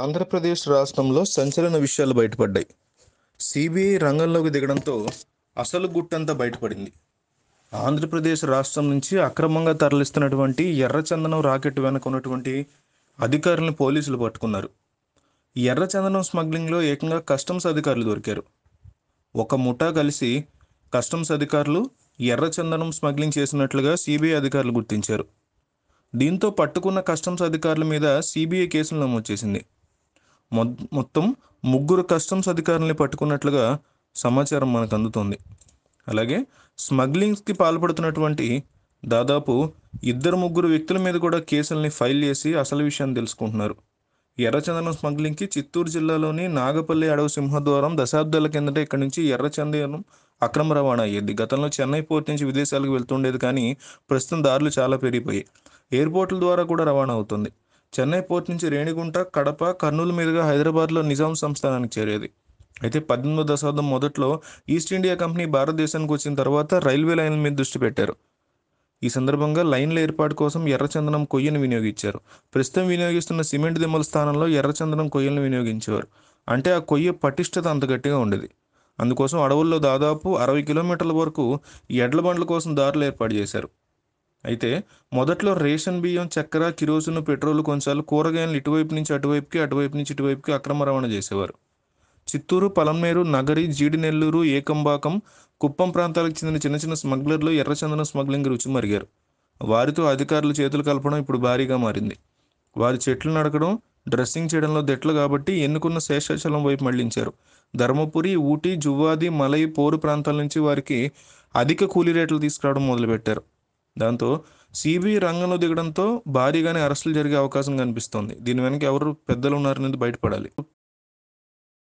ఆంధ్రప్రదేశ్ రాష్ట్రంలో సంచలన విషయాలు బయటపడ్డాయి సిబిఐ రంగంలోకి దిగడంతో అసలు గుట్టంతా బయటపడింది ఆంధ్రప్రదేశ్ రాష్ట్రం నుంచి అక్రమంగా తరలిస్తున్నటువంటి ఎర్రచందనం రాకెట్ వెనక ఉన్నటువంటి అధికారులను పోలీసులు పట్టుకున్నారు ఎర్రచందనం స్మగ్లింగ్లో ఏకంగా కస్టమ్స్ అధికారులు దొరికారు ఒక ముఠా కలిసి కస్టమ్స్ అధికారులు ఎర్రచందనం స్మగ్లింగ్ చేసినట్లుగా సిబిఐ అధికారులు గుర్తించారు దీంతో పట్టుకున్న కస్టమ్స్ అధికారుల మీద సిబిఐ కేసులు నమోదు చేసింది మొత్తం ముగ్గురు కస్టమ్స్ అధికారుల్ని పట్టుకున్నట్లుగా సమాచారం మనకు అందుతోంది అలాగే స్మగ్లింగ్స్కి పాల్పడుతున్నటువంటి దాదాపు ఇద్దరు ముగ్గురు వ్యక్తుల మీద కూడా కేసుల్ని ఫైల్ చేసి అసలు విషయాన్ని తెలుసుకుంటున్నారు ఎర్రచందనం స్మగ్లింగ్కి చిత్తూరు జిల్లాలోని నాగపల్లి అడవి సింహద్వారం దశాబ్దాల కిందట ఇక్కడి నుంచి ఎర్రచందనం అక్రమ రవాణా అయ్యేది గతంలో చెన్నై పోర్ట్ నుంచి విదేశాలకు వెళ్తుండేది కానీ ప్రస్తుతం దారులు చాలా పెరిగిపోయాయి ఎయిర్పోర్ట్ల ద్వారా కూడా రవాణా అవుతుంది చెన్నై పోర్ట్ నుంచి రేణిగుంట కడప కర్నూలు మీదుగా హైదరాబాద్లో నిజాం సంస్థానానికి చేరేది అయితే పద్దెనిమిదో దశాబ్దం మొదట్లో ఈస్ట్ ఇండియా కంపెనీ భారతదేశానికి వచ్చిన తర్వాత రైల్వే లైన్ల మీద దృష్టి పెట్టారు ఈ సందర్భంగా లైన్ల ఏర్పాటు కోసం ఎర్రచందనం కొయ్యను వినియోగించారు ప్రస్తుతం వినియోగిస్తున్న సిమెంట్ దిమ్మల స్థానంలో ఎర్రచందనం కొయ్యలను వినియోగించేవారు అంటే ఆ కొయ్య పటిష్టత అంత గట్టిగా ఉండేది అందుకోసం అడవుల్లో దాదాపు అరవై కిలోమీటర్ల వరకు ఎడ్ల బండ్ల కోసం దారులు ఏర్పాటు చేశారు అయితే మొదట్లో రేషన్ బియ్యం చక్కెర కిరోసిన్ పెట్రోల్ కొంచెంసార్లు కూరగాయలు ఇటువైపు నుంచి అటువైపుకి అటువైపు నుంచి ఇటువైపుకి అక్రమ రవాణా చేసేవారు చిత్తూరు పలమేరు నగరి జీడినెల్లూరు ఏకంబాకం కుప్పం ప్రాంతాలకు చెందిన చిన్న చిన్న స్మగ్లర్లు ఎర్రచందనం స్మగ్లింగ్ రుచి మరిగారు వారితో అధికారులు చేతులు కలపడం ఇప్పుడు భారీగా మారింది వారి చెట్లు నడకడం డ్రెస్సింగ్ చేయడంలో దెట్లు కాబట్టి ఎన్నుకున్న శేషాచలం వైపు మళ్లించారు ధర్మపురి ఊటీ జువ్వాది మలై పోరు ప్రాంతాల నుంచి వారికి అధిక కూలీ రేట్లు తీసుకురావడం మొదలుపెట్టారు దాంతో సిబిఐ రంగంలో దిగడంతో భారీగానే అరెస్టులు జరిగే అవకాశం కనిపిస్తోంది దీని వెనక ఎవరు పెద్దలు ఉన్నారనేది బయటపడాలి